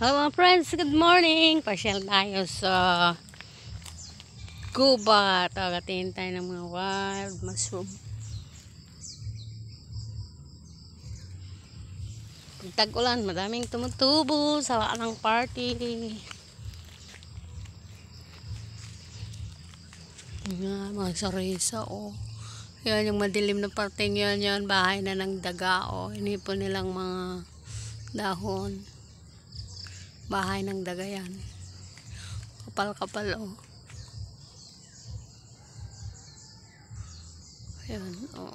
Hello mga friends, good morning! Partial tayo sa Cuba. Tagatin tayo ng mga wild mushroom. Tag-ulan, madaming tumutubo sa wala party. Nga, mga sarisa Oh. Yan, yung madilim na parting yan, yan, bahay na ng daga Oh. Inipon nilang mga dahon bahay ng dagayan kapal kapal oh yun oh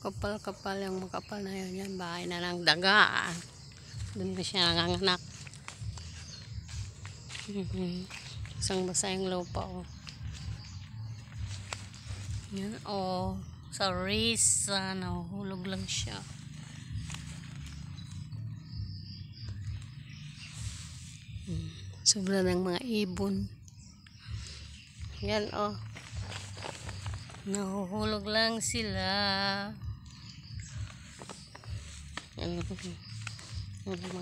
kapal kapal yung makapal na yun yan bahay na ng daga dun na siya nanganganak mm-hmm. isang basa yung lupa oh o oh sa race, ano, hulog lang siya. sobra ng mga ibon yan oh nahuhulog lang sila yan mga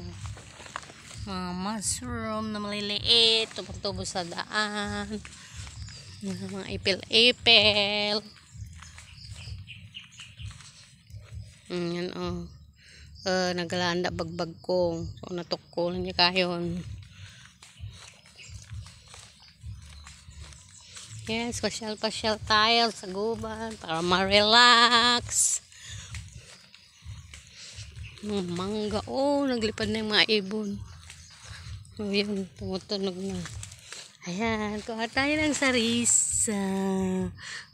mga mushroom na maliliit tubog-tubo sa daan yan mga ipil-ipil mm, yan oh uh, ah, naglanda bagbag ko so natukol niya kayon Yes, pasyal-pasyal tayo sa gubat para ma-relax. Mga mangga. Oh, naglipad na yung mga ibon. Oh, yun. Tumutunog na. Ayan. Kuha tayo ng sarisa.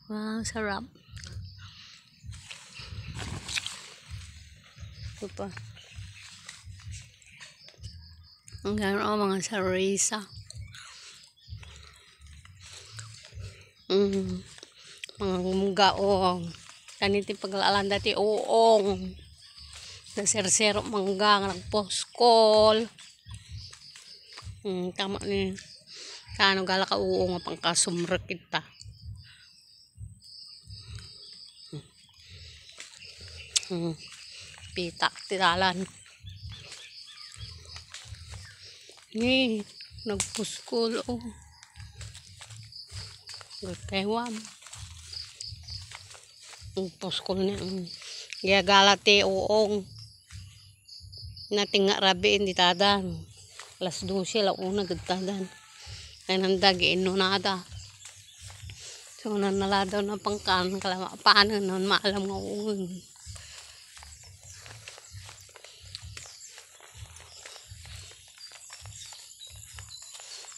Wow, sarap. Ito pa. Ang gano'n oh, mga sarisa. ang mm. mga gaong kaniti paglalan dati uong nasersero post call mm, tama ni kano gala ka uong pangkasumrek kita mm, pitak tiralan ni nagposkol oh Gagkaiwam. Upos ko na. Gagalate uong. Nating nga rabi hindi tadan. Alas 12 la una gagtadan. Ay nandag inunada. So nanaladaw na pangkan kalama paano noon maalam nga uong.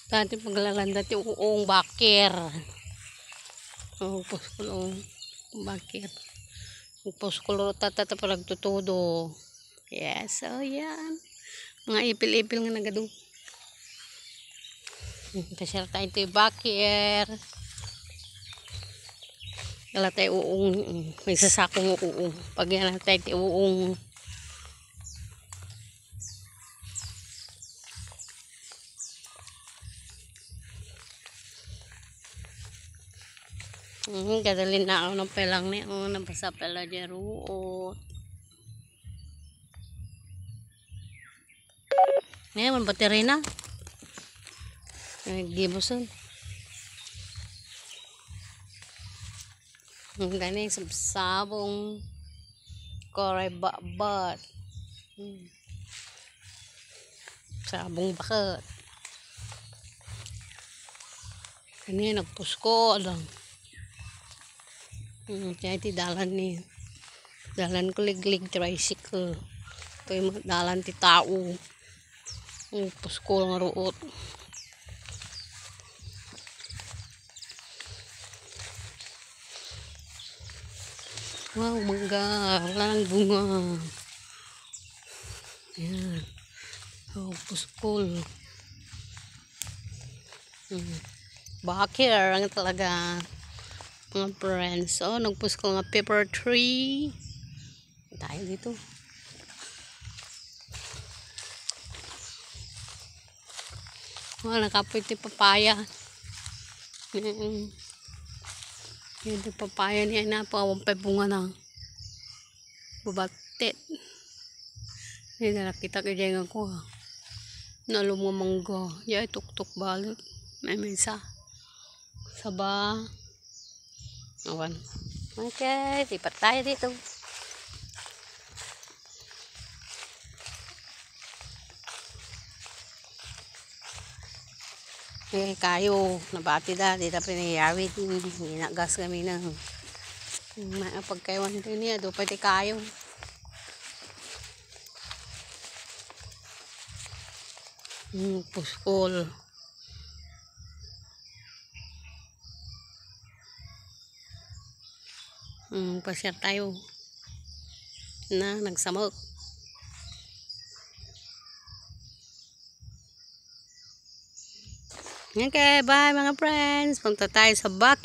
Dati paglalanda ti uong bakir. Upos ko lang. Bakit? Upos ko lang. Tatata pa nagtutudo. Yes. So, oh, yan. Mga ipil-ipil nga nagado. Kasyal tayo ito yung bakir. Kala tayo uung. May sasakong uung. Pag yan tayo uung. Mm, gadalin na ako ng pelang ni oh, nabasa pala di ruot. Ngayon, bateri na. Gibusan. Ang gani, sabsabong koray babat. Hmm. Sabong bakit. Kani, nagpusko lang. Kaya mm, di dalan nih dalan kelig-kelig tricycle tuh yung dalan ti tao mm, upos ko nga wow mangga wala bunga ya upos ko hmm. bakir ang talaga mga friends. So, nagpost ko nga pepper tree. Tayo dito. Oh, nakapoy ti papaya. Yan papaya niya na po. Ang bunga na. Bubatit. Yan na nakita ko dyan ako. Nalumamanggo. Yan, tuktok balik. May misa. Sabah. Awan. Okay, lipat tayo dito. May kayo, nabati da, dito pinayawit, hinagas kami ng pagkaiwan ito niya, do pati kayo. Mm, puskol. Mm, pasyar tayo na nagsamok. Okay, bye mga friends. Punta tayo sa back.